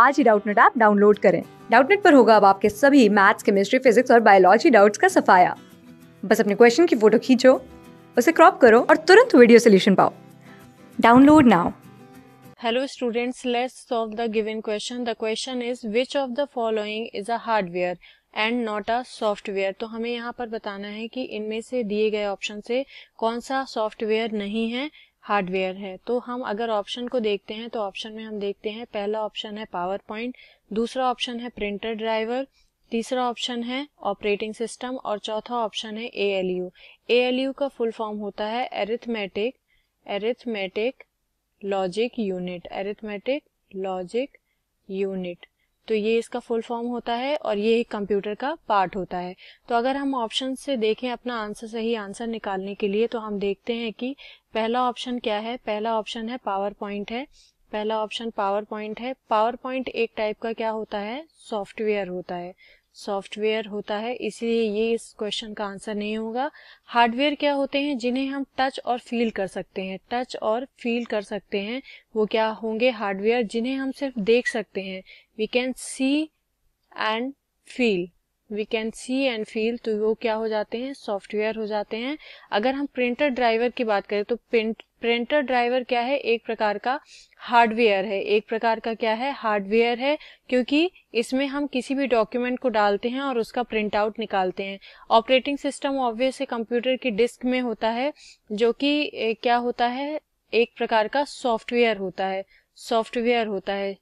आज ही Doubtnut app download करें डाउटनेट पर होगा अब आपके सभी मैथ्स केमिस्ट्री फिजिक्स और बायोलॉजी डाउट्स का सफाया बस अपने क्वेश्चन की फोटो खींचो उसे क्रॉप करो और तुरंत वीडियो सोल्यूशन पाओ download now hello students let's solve the given question the question is which of the following is a hardware and not a software तो हमें यहाँ पर बताना है कि इनमें से दिए गए ऑप्शन से कौन सा सॉफ्टवेयर नहीं है हार्डवेयर है तो हम अगर ऑप्शन को देखते हैं तो ऑप्शन में हम देखते हैं पहला ऑप्शन है पावर पॉइंट दूसरा ऑप्शन है प्रिंटर ड्राइवर तीसरा ऑप्शन है ऑपरेटिंग सिस्टम और चौथा ऑप्शन है A L U A L U का फुल फॉर्म होता है arithmetic arithmetic logic unit arithmetic logic unit तो ये इसका फुल फॉर्म होता है और ये एक कंप्यूटर का पार्ट होता है तो अगर हम ऑप्शन से देखें अपना आंसर सही आंसर निकालने के लिए तो हम देखते हैं कि पहला ऑप्शन क्या है पहला ऑप्शन है पावर पॉइंट है पहला ऑप्शन पावर पॉइंट है पावर पॉइंट एक टाइप का क्या होता है सॉफ्टवेयर होता है सॉफ्टवेयर होता है इसलिए ये इस क्वेश्चन का आंसर नहीं होगा हार्डवेयर क्या होते हैं जिन्हें हम टच और फील कर सकते हैं टच और फील कर सकते हैं वो क्या होंगे हार्डवेयर जिन्हें हम सिर्फ देख सकते हैं we can see and feel we can see and feel तो वो क्या हो जाते हैं सॉफ्टवेयर हो जाते हैं अगर हम प्रिंटर ड्राइवर की बात करें तो प्रिंट प्रिंटर ड्राइवर क्या है एक प्रकार का हार्डवेयर है एक प्रकार का क्या है हार्डवेयर है क्योंकि इसमें हम किसी भी डॉक्यूमेंट को डालते हैं और उसका प्रिंट आउट निकालते हैं ऑपरेटिंग सिस्टम ऑब्वियस कंप्यूटर की डिस्क में होता है जो कि क्या होता है एक प्रकार का सॉफ्टवेयर होता है सॉफ्टवेयर होता है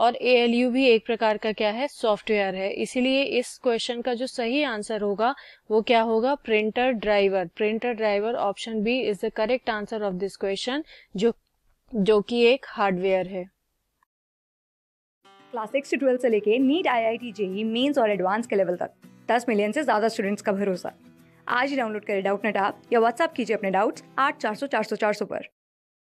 और ए भी एक प्रकार का क्या है सॉफ्टवेयर है इसीलिए इस क्वेश्चन का जो सही आंसर होगा वो क्या होगा printer driver printer driver option B is the correct answer of this question जो जो कि एक हार्डवेयर है क्लास सिक्स ट्वेल्व से लेके NEET I I T JEE mains और एडवांस के लेवल तक दस मिलियन से ज्यादा स्टूडेंट्स का भरोसा आज ही डाउनलोड करें डाउट नेट ऐप या व्हाट्सएप कीजिए अपने डाउट्स आठ चार सौ चार सौ चार सौ पर